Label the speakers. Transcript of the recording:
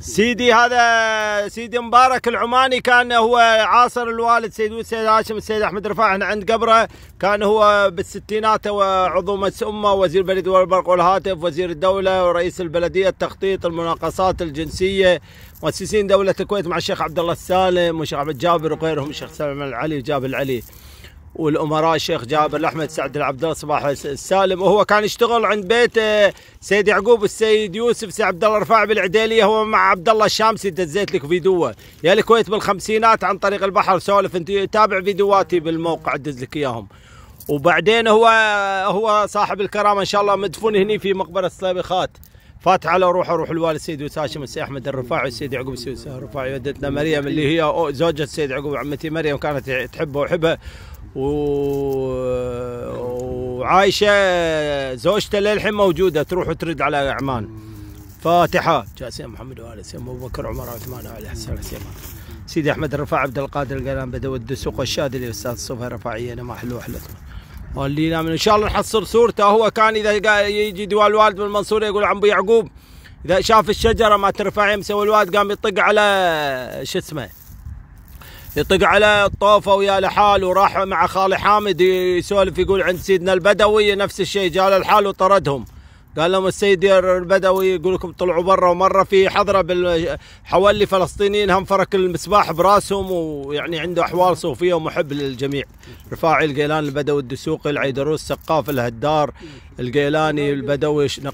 Speaker 1: سيدي هذا سيدي مبارك العماني كان هو عاصر الوالد سيد السيد هاشم السيد احمد رفاعي عند قبره كان هو بالستينات مجلس امه وزير البريد والبرق والهاتف وزير الدوله ورئيس البلديه التخطيط المناقصات الجنسيه مؤسسين دوله الكويت مع الشيخ عبد الله السالم والشيخ عبد الجابر وغيرهم الشيخ سلمان العلي وجابر العلي والامراء الشيخ جابر احمد سعد العبد الله صباح السالم وهو كان يشتغل عند بيت آه، سيد يعقوب السيد يوسف سي عبد الله رفاعي بالعديليه هو مع عبد الله الشامسي دزيت لك فيديوه يا الكويت بالخمسينات عن طريق البحر سولف انت تابع فيديوهاتي بالموقع ادز لك اياهم وبعدين هو هو صاحب الكرامه ان شاء الله مدفون هني في مقبره الصليبخات فات على روح روح الوالد سيد وساشم السيد احمد الرفاعي السيد يعقوب السيد الرفاعي ودتنا مريم اللي هي زوجة السيد يعقوب عمتي مريم كانت تحبه وحبها و... وعايشه زوجته للحين موجوده تروح وترد على عمان فاتحه
Speaker 2: جاسم محمد سيد ابو بكر عمر عثمان علي حسن حسين
Speaker 1: سيدي احمد الرفاع عبد القادر القلام بدو الدسوق الشاذلي والأستاذ الصبح رفاعي انا ما حلو حلتنا ولينا من ان شاء الله نحصر صورته هو كان اذا يجي دوال الوالد من المنصوره يقول عم يعقوب اذا شاف الشجره ما ترفع يمسوي الوالد قام يطق على شو اسمه يطق على الطوفه ويا لحال وراح مع خالي حامد يسولف يقول عند سيدنا البدوي نفس الشيء جاء الحال وطردهم قال لهم السيد البدوي يقول لكم طلعوا برا ومره في حضره بال... حوالي فلسطينيين هم فرك المسباح براسهم ويعني عنده احوال صوفيه ومحب للجميع رفاعي القيلان البدوي الدسوقي العيدروس السقاف الهدار القيلاني البدوي نقش